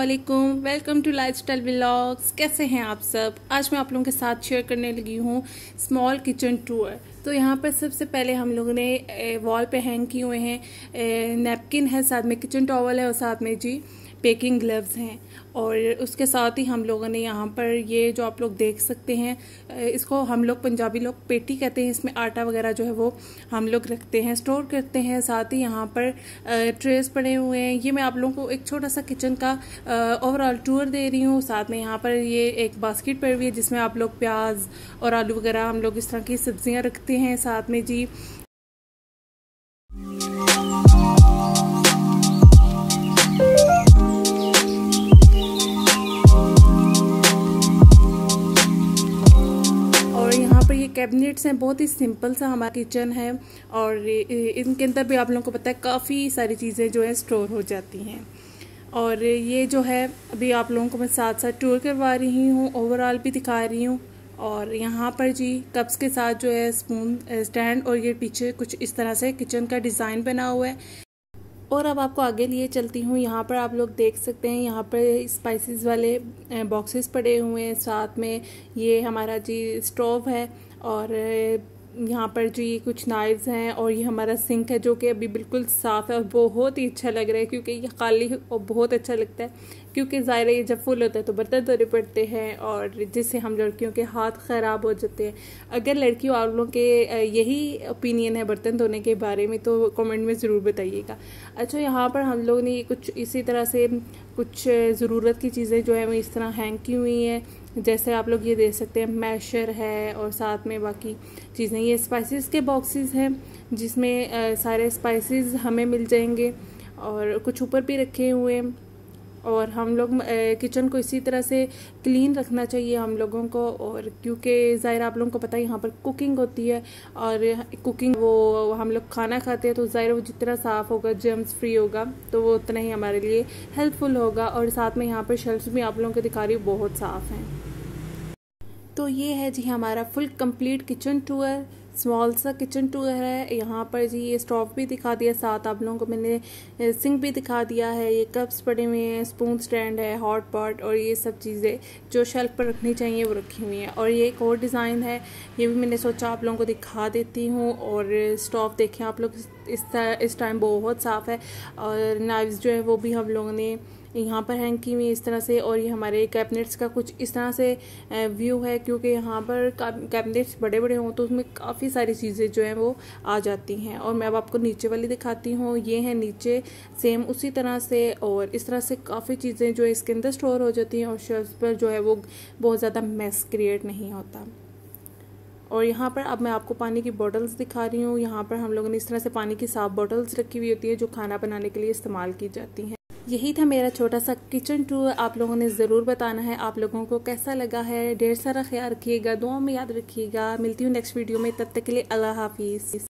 अस्सलाम welcome to life style blogs कैसे हैं आप सब आज मैं आप लोगों के साथ शेयर करने लगी हूँ स्मॉल किचन टूर तो यहाँ पर सबसे पहले हम लोगों ने वॉल पे हैंग किए हुए हैं नैपकिन है साथ में किचन टॉवल है और साथ में जी पेकिंग ग्लव्स हैं और उसके साथ ही हम लोगों ने यहाँ पर ये जो आप लोग देख सकते हैं इसको हम लोग पंजाबी लोग पेटी कहते हैं इसमें आटा वगैरह जो है वो हम लोग रखते हैं स्टोर करते हैं साथ ही यहाँ पर ट्रेस पड़े हुए हैं ये मैं आप लोगों को एक छोटा सा किचन का ओवरऑल टूर दे रही हूँ साथ में यहाँ पर ये एक बास्केट पड़ी हुई है जिसमें आप लोग प्याज और आलू वगैरह हम लोग इस तरह की सब्जियाँ रखते हैं साथ में जी कैबिनेट्स हैं बहुत ही सिंपल सा हमारा किचन है और इनके अंदर भी आप लोगों को पता है काफ़ी सारी चीज़ें जो है स्टोर हो जाती हैं और ये जो है अभी आप लोगों को मैं साथ साथ टूर करवा रही हूँ ओवरऑल भी दिखा रही हूँ और यहाँ पर जी कप्स के साथ जो है स्पून स्टैंड और ये पीछे कुछ इस तरह से किचन का डिज़ाइन बना हुआ है और अब आपको आगे लिए चलती हूँ यहाँ पर आप लोग देख सकते हैं यहाँ पर स्पाइसेस वाले बॉक्सेस पड़े हुए हैं साथ में ये हमारा जी स्टोव है और यहाँ पर जो ये कुछ नाइव्स हैं और ये हमारा सिंक है जो कि अभी बिल्कुल साफ़ है और बहुत ही अच्छा लग रहा है क्योंकि ये खाली और बहुत अच्छा लगता है क्योंकि ज़ाहिर ये जब फुल होता है तो बर्तन धोने पड़ते हैं और जिससे हम लड़कियों के हाथ ख़राब हो जाते हैं अगर लड़कियों और लोगों के यही ओपिनियन है बर्तन धोने के बारे में तो कमेंट में ज़रूर बताइएगा अच्छा यहाँ पर हम लोगों ने कुछ इसी तरह से कुछ ज़रूरत की चीज़ें जो है वो इस तरह हैंग की हुई हैं जैसे आप लोग ये देख सकते हैं मैशर है और साथ में बाकी चीज़ें ये स्पाइसेस के बॉक्सेस हैं जिसमें सारे स्पाइसेस हमें मिल जाएंगे और कुछ ऊपर भी रखे हुए हैं और हम लोग किचन को इसी तरह से क्लीन रखना चाहिए हम लोगों को और क्योंकि ज़ाहिर आप लोगों को पता है यहाँ पर कुकिंग होती है और कुकिंग वो हम लोग खाना खाते हैं तो ज़ाहिर वो जितना साफ़ होगा जर्म्स फ्री होगा तो वो उतना ही हमारे लिए हेल्पफुल होगा और साथ में यहाँ पर शेल्फ भी आप लोगों को दिखा रही बहुत साफ़ हैं तो ये है जी हमारा full complete kitchen tour small सा किचन टूर है यहाँ पर जी ये स्टॉव भी दिखा दिया साथ आप लोगों को मैंने सिंक भी दिखा दिया है ये कप्स पड़े हुए हैं स्पून स्टैंड है हॉट पॉट और ये सब चीज़ें जो शेल्फ पर रखनी चाहिए वो रखी हुई हैं और ये एक और डिज़ाइन है ये भी मैंने सोचा आप लोगों को दिखा देती हूँ और स्टॉव देखें आप लोग इस इस टाइम बहुत साफ़ है और नाइव्स जो है वो भी हम लोगों ने यहाँ पर हैंग की हुई इस तरह से और ये हमारे कैबिनेट्स का कुछ इस तरह से व्यू है क्योंकि यहाँ पर कैबिनेट्स बड़े बड़े हों तो उसमें काफ़ी सारी चीज़ें जो हैं वो आ जाती हैं और मैं अब आपको नीचे वाली दिखाती हूँ ये है नीचे सेम उसी तरह से और इस तरह से काफ़ी चीज़ें जो है इसके अंदर स्टोर हो जाती हैं और शेल्फ पर जो है वो बहुत ज़्यादा मेस क्रिएट नहीं होता और यहाँ पर अब मैं आपको पानी की बॉटल्स दिखा रही हूँ यहाँ पर हम लोगों ने इस तरह से पानी की साफ़ बॉटल्स रखी हुई होती है जो खाना बनाने के लिए इस्तेमाल की जाती हैं यही था मेरा छोटा सा किचन टूर आप लोगों ने ज़रूर बताना है आप लोगों को कैसा लगा है ढेर सारा ख्याल रखिएगा दुआओं में याद रखिएगा मिलती हूँ नेक्स्ट वीडियो में तब तक के लिए अल्लाह हाफिज़